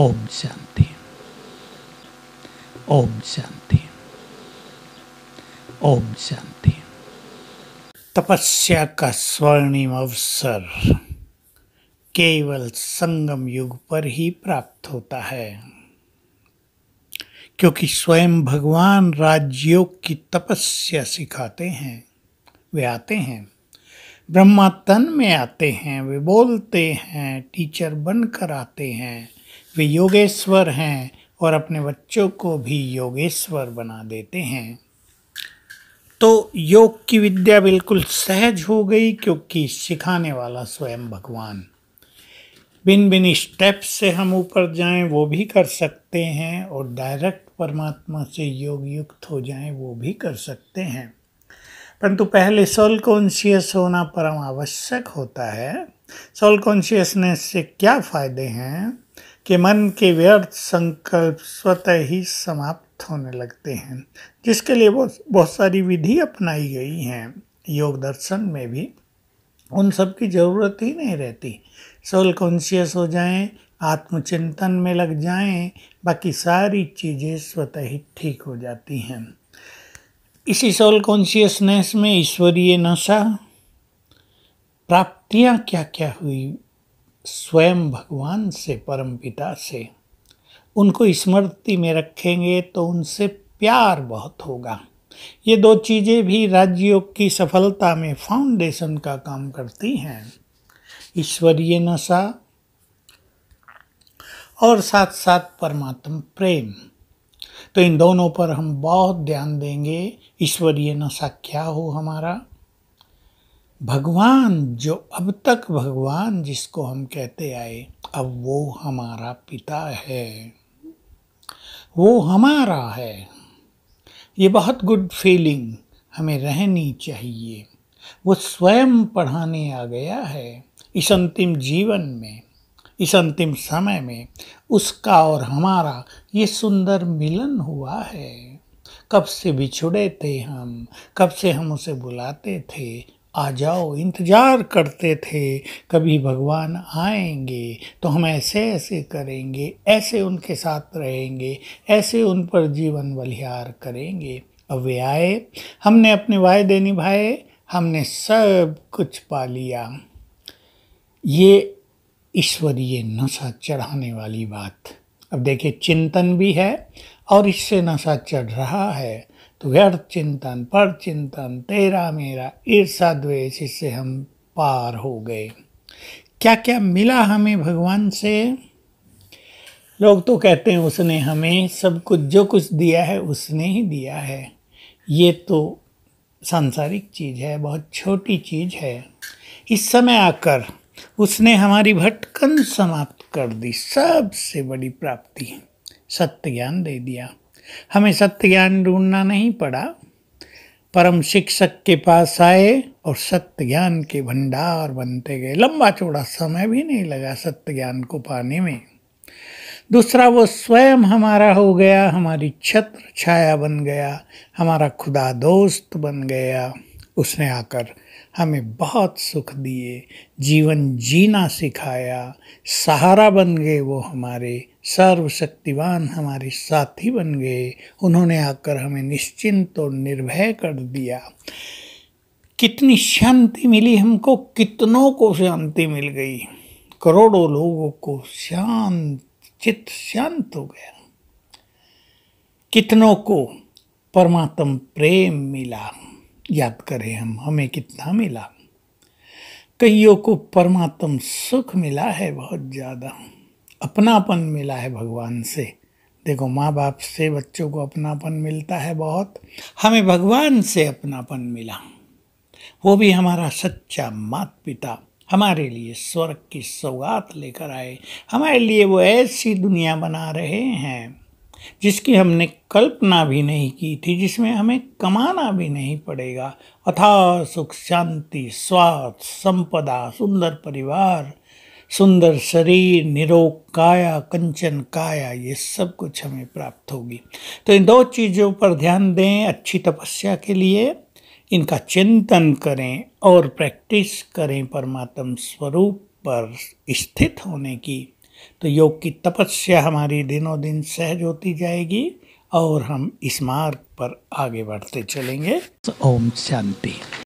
ओम शांति ओम शांति ओम शांति तपस्या का स्वर्णिम अवसर केवल संगम युग पर ही प्राप्त होता है क्योंकि स्वयं भगवान राजयोग की तपस्या सिखाते हैं वे आते हैं ब्रह्मा तन में आते हैं वे बोलते हैं टीचर बनकर आते हैं वे योगेश्वर हैं और अपने बच्चों को भी योगेश्वर बना देते हैं तो योग की विद्या बिल्कुल सहज हो गई क्योंकि सिखाने वाला स्वयं भगवान बिन बिन स्टेप से हम ऊपर जाएं वो भी कर सकते हैं और डायरेक्ट परमात्मा से योग युक्त हो जाएं वो भी कर सकते हैं परंतु पहले सोल कॉन्शियस होना परम आवश्यक होता है सोल कॉन्शियसनेस से क्या फ़ायदे हैं कि मन के व्यर्थ संकल्प स्वतः ही समाप्त होने लगते हैं जिसके लिए बहुत सारी विधि अपनाई गई हैं योग दर्शन में भी उन सब की ज़रूरत ही नहीं रहती सोल कॉन्शियस हो जाएं आत्मचिंतन में लग जाएं बाकी सारी चीज़ें स्वतः ही ठीक हो जाती हैं इसी सोल कॉन्शियसनेस में ईश्वरीय नशा प्राप्तियाँ क्या क्या हुई स्वयं भगवान से परम पिता से उनको स्मृति में रखेंगे तो उनसे प्यार बहुत होगा ये दो चीज़ें भी राजयोग की सफलता में फाउंडेशन का काम करती हैं ईश्वरीय नशा और साथ साथ परमात्म प्रेम तो इन दोनों पर हम बहुत ध्यान देंगे ईश्वरीय नशा क्या हो हमारा भगवान जो अब तक भगवान जिसको हम कहते आए अब वो हमारा पिता है वो हमारा है ये बहुत गुड फीलिंग हमें रहनी चाहिए वो स्वयं पढ़ाने आ गया है इस अंतिम जीवन में इस अंतिम समय में उसका और हमारा ये सुंदर मिलन हुआ है कब से बिछुड़े थे हम कब से हम उसे बुलाते थे आ जाओ इंतज़ार करते थे कभी भगवान आएंगे तो हम ऐसे ऐसे करेंगे ऐसे उनके साथ रहेंगे ऐसे उन पर जीवन बलिहार करेंगे अब वे आए हमने अपने वायदे निभाए हमने सब कुछ पा लिया ये ईश्वरीय नशा चढ़ाने वाली बात अब देखिए चिंतन भी है और इससे नशा चढ़ रहा है तो व्यर्थ चिंतन पर चिंतन तेरा मेरा ईर्षा द्वेष इससे हम पार हो गए क्या क्या मिला हमें भगवान से लोग तो कहते हैं उसने हमें सब कुछ जो कुछ दिया है उसने ही दिया है ये तो सांसारिक चीज़ है बहुत छोटी चीज़ है इस समय आकर उसने हमारी भटकन समाप्त कर दी सबसे बड़ी प्राप्ति सत्य ज्ञान दे दिया हमें सत्य ज्ञान ढूंढना नहीं पड़ा परम शिक्षक के पास आए और सत्य ज्ञान के भंडार बनते गए लंबा चौड़ा समय भी नहीं लगा सत्य ज्ञान को पाने में दूसरा वो स्वयं हमारा हो गया हमारी छत्र छाया बन गया हमारा खुदा दोस्त बन गया उसने आकर हमें बहुत सुख दिए जीवन जीना सिखाया सहारा बन गए वो हमारे सर्वशक्तिवान हमारे साथी बन गए उन्होंने आकर हमें निश्चिंत और निर्भय कर दिया कितनी शांति मिली हमको कितनों को शांति मिल गई करोड़ों लोगों को शांत चित्त शांत हो गया कितनों को परमात्म प्रेम मिला याद करें हम हमें कितना मिला कईयों को परमात्म सुख मिला है बहुत ज़्यादा अपनापन मिला है भगवान से देखो माँ बाप से बच्चों को अपनापन मिलता है बहुत हमें भगवान से अपनापन मिला वो भी हमारा सच्चा मात पिता हमारे लिए स्वर्ग की सौगात लेकर आए हमारे लिए वो ऐसी दुनिया बना रहे हैं जिसकी हमने कल्पना भी नहीं की थी जिसमें हमें कमाना भी नहीं पड़ेगा अथा सुख शांति स्वास्थ्य संपदा सुंदर परिवार सुंदर शरीर निरोग काया कंचन काया ये सब कुछ हमें प्राप्त होगी तो इन दो चीज़ों पर ध्यान दें अच्छी तपस्या के लिए इनका चिंतन करें और प्रैक्टिस करें परमात्म स्वरूप पर स्थित होने की तो योग की तपस्या हमारी दिनों दिन सहज होती जाएगी और हम इस मार्ग पर आगे बढ़ते चलेंगे ओम शांति